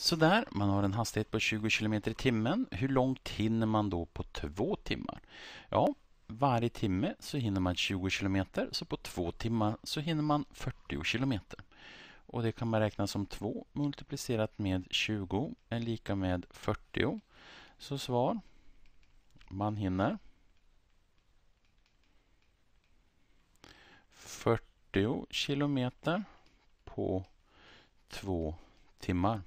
Sådär, man har en hastighet på 20 km i timmen. Hur långt hinner man då på två timmar? Ja, varje timme så hinner man 20 km, så på två timmar så hinner man 40 km. Och det kan man räkna som 2 multiplicerat med 20 är lika med 40. Så svar, man hinner 40 km på två timmar.